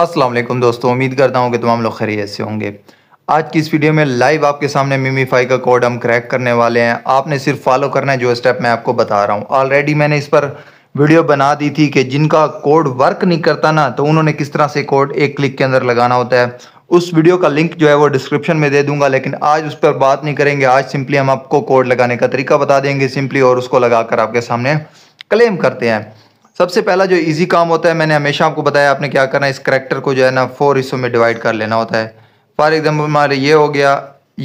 असलम दोस्तों उम्मीद करता हूँ कि तमाम लोग खरीय से होंगे आज की इस वीडियो में लाइव आपके सामने मिमीफाई का कोड हम क्रैक करने वाले हैं आपने सिर्फ फॉलो करना है जो स्टेप मैं आपको बता रहा हूँ ऑलरेडी मैंने इस पर वीडियो बना दी थी कि जिनका कोड वर्क नहीं करता ना तो उन्होंने किस तरह से कोड एक क्लिक के अंदर लगाना होता है उस वीडियो का लिंक जो है वो डिस्क्रिप्शन में दे दूंगा लेकिन आज उस पर बात नहीं करेंगे आज सिंपली हम आपको कोड लगाने का तरीका बता देंगे सिंपली और उसको लगा कर आपके सामने क्लेम करते हैं सबसे पहला जो इजी काम होता है मैंने हमेशा आपको बताया आपने क्या करना है इस करेक्टर को जो है ना फोर हिस्सों में डिवाइड कर लेना होता है फॉर एग्जाम्पल हमारे ये हो गया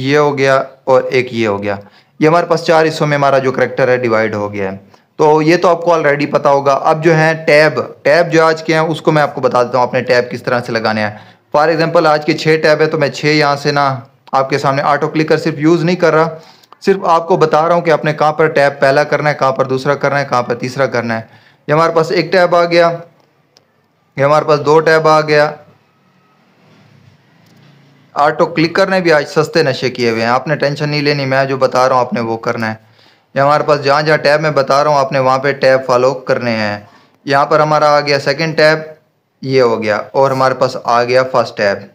ये हो गया और एक ये हो गया ये हमारे पास चार हिस्सों में हमारा जो करेक्टर है डिवाइड हो गया है तो ये तो आपको ऑलरेडी पता होगा अब जो है टैब टैब जो आज के हैं उसको मैं आपको बता देता हूँ अपने टैब किस तरह से लगाने हैं फॉर एग्जाम्पल आज के छः टैब है तो मैं छः यहाँ से ना आपके सामने ऑटो क्लिकर सिर्फ यूज़ नहीं कर रहा सिर्फ आपको बता रहा हूँ कि आपने कहाँ पर टैब पहला करना है कहाँ पर दूसरा करना है कहाँ पर तीसरा करना है ये हमारे पास एक टैब आ गया ये हमारे पास दो टैब आ गया ऑटो क्लिकर ने भी आज सस्ते नशे किए हुए हैं आपने टेंशन नहीं लेनी मैं जो बता रहा हूँ आपने वो करना है ये हमारे पास जहाँ जहाँ टैब मैं बता रहा हूँ आपने वहाँ पे टैब फॉलो करने हैं यहाँ पर हमारा आ गया सेकंड टैब ये हो गया और हमारे पास आ गया फर्स्ट टैब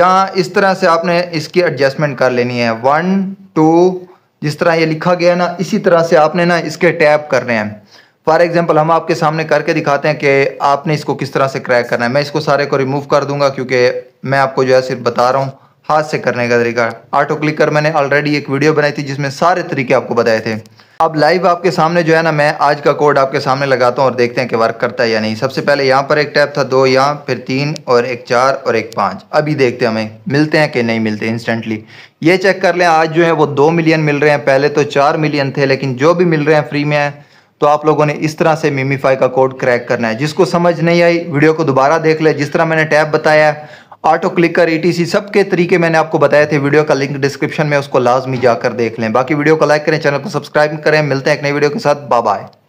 यहाँ इस तरह से आपने इसकी एडजस्टमेंट कर लेनी है वन टू जिस तरह ये लिखा गया ना इसी तरह से आपने ना इसके टैब करने हैं फॉर एग्जाम्पल हम आपके सामने करके दिखाते हैं कि आपने इसको किस तरह से क्रैक करना है मैं इसको सारे को रिमूव कर दूंगा क्योंकि मैं आपको जो है सिर्फ बता रहा हूँ हाथ से करने का तरीका ऑटो क्लिक कर मैंने ऑलरेडी एक वीडियो बनाई थी जिसमें सारे तरीके आपको बताए थे अब लाइव आपके सामने जो है ना मैं आज का कोड आपके सामने लगाता हूँ और देखते हैं कि वर्क करता है या नहीं सबसे पहले यहाँ पर एक टैप था दो यहाँ फिर तीन और एक चार और एक पाँच अभी देखते हैं हमें मिलते हैं कि नहीं मिलते इंस्टेंटली ये चेक कर लें आज जो है वो दो मिलियन मिल रहे हैं पहले तो चार मिलियन थे लेकिन जो भी मिल रहे हैं फ्री में है तो आप लोगों ने इस तरह से मिमीफाई का कोड क्रैक करना है जिसको समझ नहीं आई वीडियो को दोबारा देख ले जिस तरह मैंने टैब बताया है ऑटो क्लिकर ईटीसी सबके तरीके मैंने आपको बताए थे वीडियो का लिंक डिस्क्रिप्शन में उसको लाजमी जाकर देख लें बाकी वीडियो को लाइक करें चैनल को सब्सक्राइब करें मिलते हैं एक नई वीडियो के साथ बाय बाय